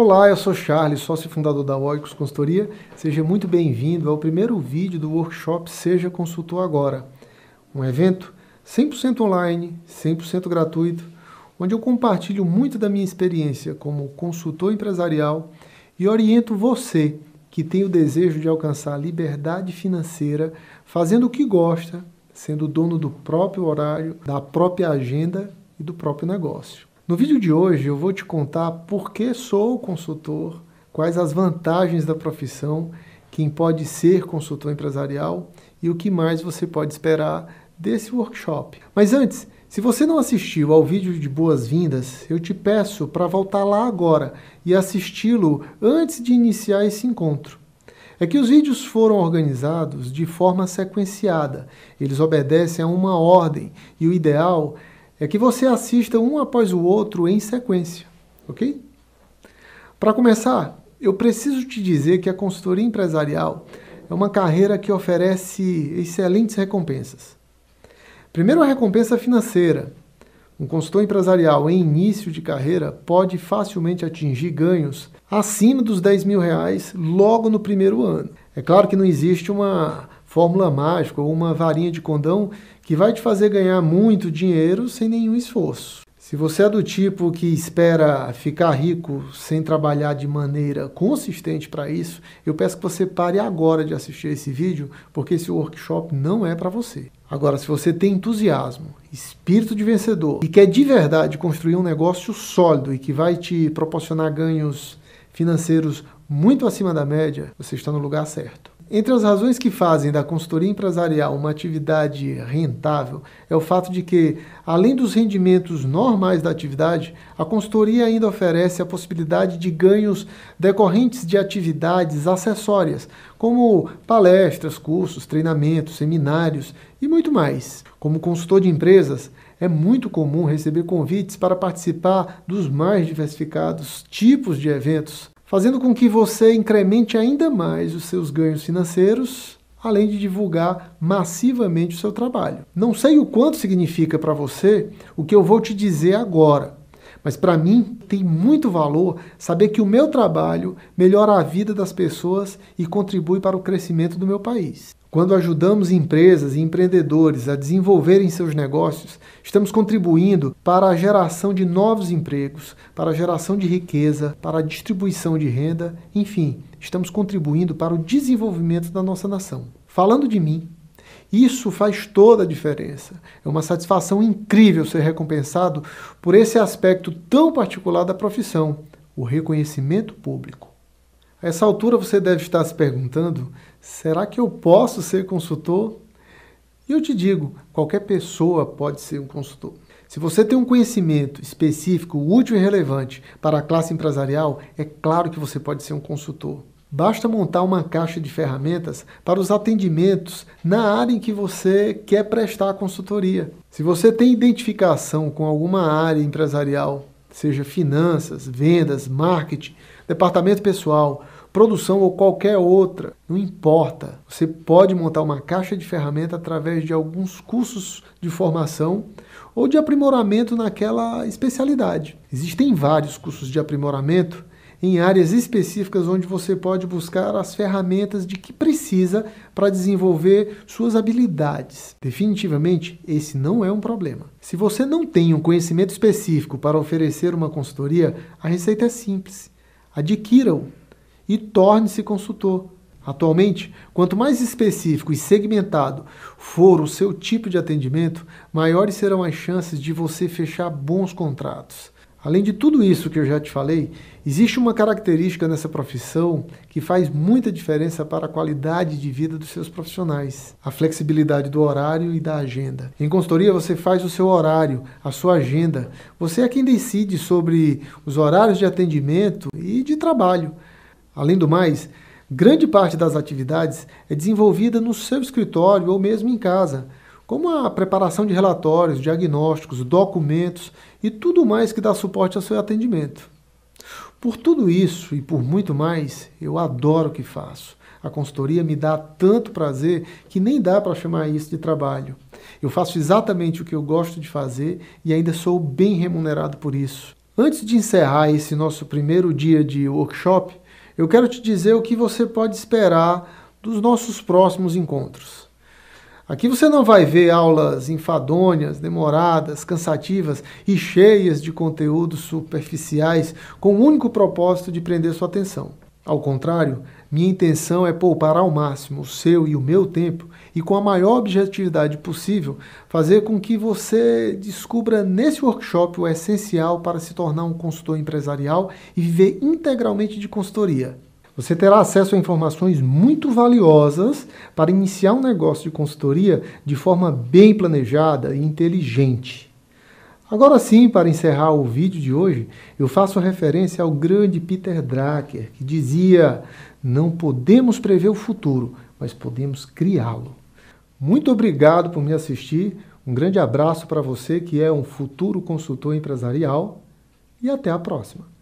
Olá, eu sou Charles, sócio fundador da Oicos Consultoria. Seja muito bem-vindo ao primeiro vídeo do workshop Seja Consultor Agora. Um evento 100% online, 100% gratuito, onde eu compartilho muito da minha experiência como consultor empresarial e oriento você que tem o desejo de alcançar a liberdade financeira fazendo o que gosta, sendo dono do próprio horário, da própria agenda e do próprio negócio. No vídeo de hoje eu vou te contar por que sou consultor, quais as vantagens da profissão, quem pode ser consultor empresarial e o que mais você pode esperar desse workshop. Mas antes, se você não assistiu ao vídeo de boas-vindas, eu te peço para voltar lá agora e assisti-lo antes de iniciar esse encontro. É que os vídeos foram organizados de forma sequenciada, eles obedecem a uma ordem e o ideal é é que você assista um após o outro em sequência, ok? Para começar, eu preciso te dizer que a consultoria empresarial é uma carreira que oferece excelentes recompensas. Primeiro, a recompensa financeira. Um consultor empresarial em início de carreira pode facilmente atingir ganhos acima dos 10 mil reais logo no primeiro ano. É claro que não existe uma fórmula mágica ou uma varinha de condão que vai te fazer ganhar muito dinheiro sem nenhum esforço. Se você é do tipo que espera ficar rico sem trabalhar de maneira consistente para isso, eu peço que você pare agora de assistir esse vídeo, porque esse workshop não é para você. Agora, se você tem entusiasmo, espírito de vencedor e quer de verdade construir um negócio sólido e que vai te proporcionar ganhos financeiros muito acima da média, você está no lugar certo. Entre as razões que fazem da consultoria empresarial uma atividade rentável é o fato de que, além dos rendimentos normais da atividade, a consultoria ainda oferece a possibilidade de ganhos decorrentes de atividades acessórias, como palestras, cursos, treinamentos, seminários e muito mais. Como consultor de empresas, é muito comum receber convites para participar dos mais diversificados tipos de eventos fazendo com que você incremente ainda mais os seus ganhos financeiros, além de divulgar massivamente o seu trabalho. Não sei o quanto significa para você o que eu vou te dizer agora, mas para mim tem muito valor saber que o meu trabalho melhora a vida das pessoas e contribui para o crescimento do meu país. Quando ajudamos empresas e empreendedores a desenvolverem seus negócios, estamos contribuindo para a geração de novos empregos, para a geração de riqueza, para a distribuição de renda, enfim, estamos contribuindo para o desenvolvimento da nossa nação. Falando de mim, isso faz toda a diferença. É uma satisfação incrível ser recompensado por esse aspecto tão particular da profissão, o reconhecimento público. A essa altura você deve estar se perguntando: será que eu posso ser consultor? E eu te digo: qualquer pessoa pode ser um consultor. Se você tem um conhecimento específico, útil e relevante para a classe empresarial, é claro que você pode ser um consultor. Basta montar uma caixa de ferramentas para os atendimentos na área em que você quer prestar a consultoria. Se você tem identificação com alguma área empresarial, seja finanças, vendas, marketing, departamento pessoal, produção ou qualquer outra, não importa. Você pode montar uma caixa de ferramenta através de alguns cursos de formação ou de aprimoramento naquela especialidade. Existem vários cursos de aprimoramento em áreas específicas onde você pode buscar as ferramentas de que precisa para desenvolver suas habilidades. Definitivamente, esse não é um problema. Se você não tem um conhecimento específico para oferecer uma consultoria, a receita é simples adquiram e torne-se consultor. Atualmente, quanto mais específico e segmentado for o seu tipo de atendimento, maiores serão as chances de você fechar bons contratos. Além de tudo isso que eu já te falei, existe uma característica nessa profissão que faz muita diferença para a qualidade de vida dos seus profissionais: a flexibilidade do horário e da agenda. Em consultoria, você faz o seu horário, a sua agenda. Você é quem decide sobre os horários de atendimento e de trabalho. Além do mais, grande parte das atividades é desenvolvida no seu escritório ou mesmo em casa como a preparação de relatórios, diagnósticos, documentos e tudo mais que dá suporte ao seu atendimento. Por tudo isso e por muito mais, eu adoro o que faço. A consultoria me dá tanto prazer que nem dá para chamar isso de trabalho. Eu faço exatamente o que eu gosto de fazer e ainda sou bem remunerado por isso. Antes de encerrar esse nosso primeiro dia de workshop, eu quero te dizer o que você pode esperar dos nossos próximos encontros. Aqui você não vai ver aulas enfadonhas, demoradas, cansativas e cheias de conteúdos superficiais com o único propósito de prender sua atenção. Ao contrário, minha intenção é poupar ao máximo o seu e o meu tempo e, com a maior objetividade possível, fazer com que você descubra nesse workshop o essencial para se tornar um consultor empresarial e viver integralmente de consultoria. Você terá acesso a informações muito valiosas para iniciar um negócio de consultoria de forma bem planejada e inteligente. Agora sim, para encerrar o vídeo de hoje, eu faço referência ao grande Peter Drucker, que dizia: "Não podemos prever o futuro, mas podemos criá-lo". Muito obrigado por me assistir. Um grande abraço para você que é um futuro consultor empresarial e até a próxima.